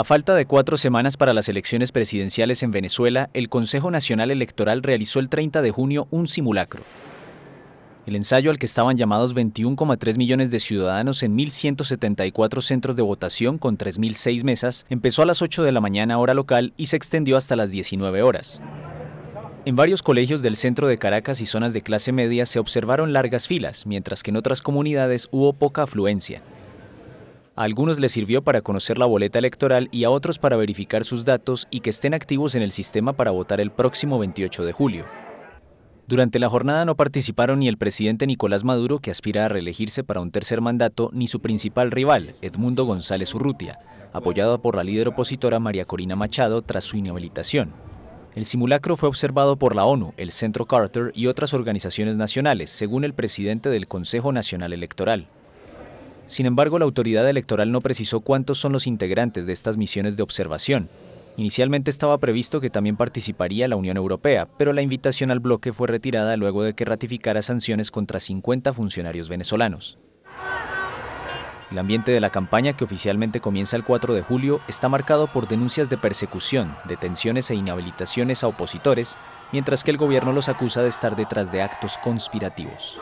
A falta de cuatro semanas para las elecciones presidenciales en Venezuela, el Consejo Nacional Electoral realizó el 30 de junio un simulacro. El ensayo al que estaban llamados 21,3 millones de ciudadanos en 1.174 centros de votación con 3.006 mesas empezó a las 8 de la mañana hora local y se extendió hasta las 19 horas. En varios colegios del centro de Caracas y zonas de clase media se observaron largas filas, mientras que en otras comunidades hubo poca afluencia. A algunos les sirvió para conocer la boleta electoral y a otros para verificar sus datos y que estén activos en el sistema para votar el próximo 28 de julio. Durante la jornada no participaron ni el presidente Nicolás Maduro, que aspira a reelegirse para un tercer mandato, ni su principal rival, Edmundo González Urrutia, apoyado por la líder opositora María Corina Machado tras su inhabilitación. El simulacro fue observado por la ONU, el Centro Carter y otras organizaciones nacionales, según el presidente del Consejo Nacional Electoral. Sin embargo, la autoridad electoral no precisó cuántos son los integrantes de estas misiones de observación. Inicialmente estaba previsto que también participaría la Unión Europea, pero la invitación al bloque fue retirada luego de que ratificara sanciones contra 50 funcionarios venezolanos. El ambiente de la campaña, que oficialmente comienza el 4 de julio, está marcado por denuncias de persecución, detenciones e inhabilitaciones a opositores, mientras que el gobierno los acusa de estar detrás de actos conspirativos.